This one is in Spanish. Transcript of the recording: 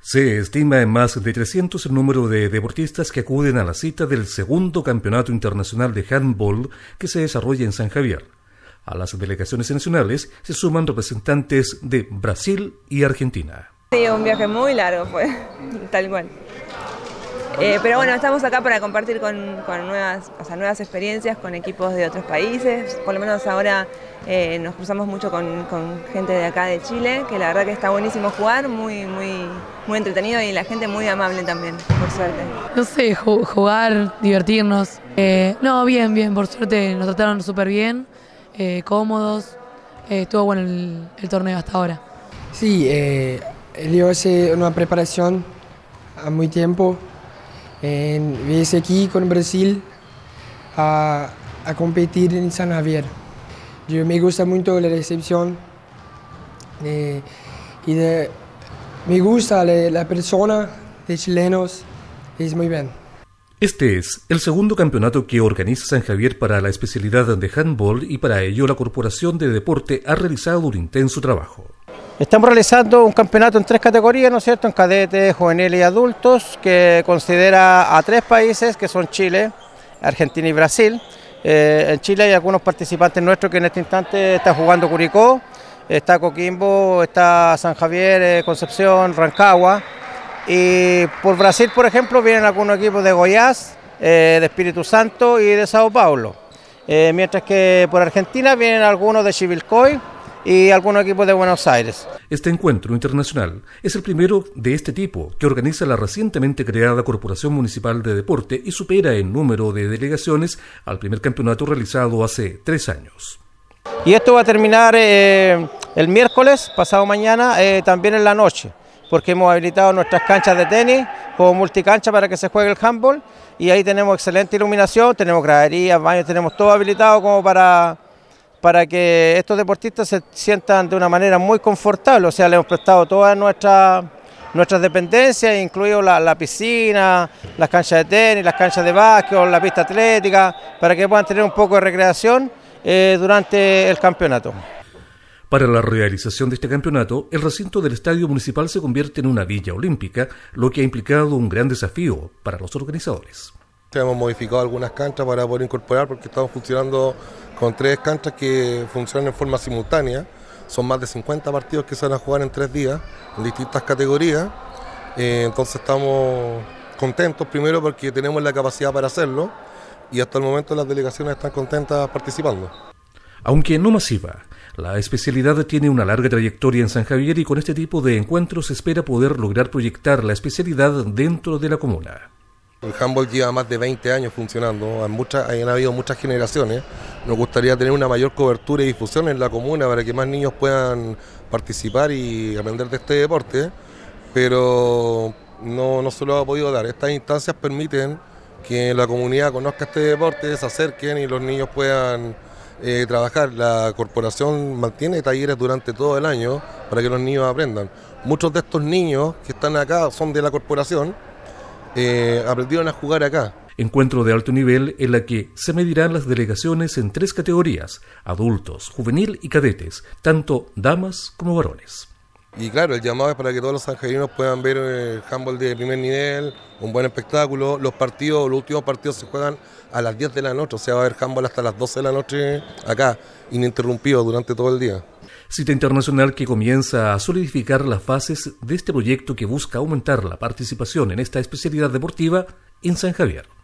Se estima en más de 300 el número de deportistas que acuden a la cita del segundo Campeonato Internacional de Handball que se desarrolla en San Javier. A las delegaciones nacionales se suman representantes de Brasil y Argentina. Sí, un viaje muy largo fue, pues, tal cual. Eh, pero bueno, estamos acá para compartir con, nuevas, nuevas experiencias, con equipos de otros países. Por lo menos ahora eh, nos cruzamos mucho con, gente de acá de Chile, que la verdad que está buenísimo jugar, muy, muy, muy entretenido y la gente muy amable también, por suerte. No sé, jugar, divertirnos. Eh, no, bien, bien, por suerte nos trataron súper bien, cómodos. estuvo bueno el, torneo hasta ahora. Sí, el yo es una preparación a muy tiempo en, aquí con Brasil a, a, competir en San Javier. Yo me gusta mucho la recepción y me gusta la, la persona de chilenos, es muy bien. Este es el segundo campeonato que organiza San Javier para la especialidad de handball y para ello la Corporación de Deporte ha realizado un intenso trabajo. Estamos realizando un campeonato en tres categorías, ¿no es cierto?, en cadetes, juveniles y adultos, que considera a tres países, que son Chile, Argentina y Brasil. Eh, en Chile hay algunos participantes nuestros que en este instante están jugando Curicó, está Coquimbo, está San Javier, eh, Concepción, Rancagua. Y por Brasil, por ejemplo, vienen algunos equipos de Goiás, eh, de Espíritu Santo y de Sao Paulo. mientras que por Argentina vienen algunos de Chivilcoy, y algunos equipos de Buenos Aires. Este encuentro internacional es el primero de este tipo que organiza la recientemente creada Corporación Municipal de Deporte y supera en número de delegaciones al primer campeonato realizado hace tres años. Y esto va a terminar eh, el miércoles, pasado mañana, eh, también en la noche, porque hemos habilitado nuestras canchas de tenis como multicancha para que se juegue el handball y ahí tenemos excelente iluminación, tenemos graderías, baños, tenemos todo habilitado como para para que estos deportistas se sientan de una manera muy confortable, o sea, le hemos prestado todas nuestras dependencias, incluido la, piscina, las canchas de tenis, las canchas de básquet, la pista atlética, para que puedan tener un poco de recreación eh, durante el campeonato. Para la realización de este campeonato, el recinto del Estadio Municipal se convierte en una villa olímpica, lo que ha implicado un gran desafío para los organizadores. Hemos modificado algunas canchas para poder incorporar porque estamos funcionando con tres canchas que funcionan en forma simultánea. Son más de 50 partidos que se van a jugar en tres días, en distintas categorías. Eh, entonces estamos contentos primero porque tenemos la capacidad para hacerlo y hasta el momento las delegaciones están contentas participando. Aunque no masiva, la especialidad tiene una larga trayectoria en San Javier y con este tipo de encuentros se espera poder lograr proyectar la especialidad dentro de la comuna. El handball lleva más de 20 años funcionando, han, muchas, han habido muchas generaciones. Nos gustaría tener una mayor cobertura y difusión en la comuna para que más niños puedan participar y aprender de este deporte, pero no, no se lo ha podido dar. Estas instancias permiten que la comunidad conozca este deporte, se acerquen y los niños puedan eh, trabajar. La corporación mantiene talleres durante todo el año para que los niños aprendan. Muchos de estos niños que están acá son de la corporación eh, aprendieron a jugar acá. Encuentro de alto nivel en la que se medirán las delegaciones en tres categorías, adultos, juvenil y cadetes, tanto damas como varones. Y claro, el llamado es para que todos los angelinos puedan ver el eh, handball de primer nivel, un buen espectáculo. Los partidos, los últimos partidos se juegan a las 10 de la noche, o sea, va a haber handball hasta las 12 de la noche acá, ininterrumpido durante todo el día cita internacional que comienza a solidificar las fases de este proyecto que busca aumentar la participación en esta especialidad deportiva en San Javier.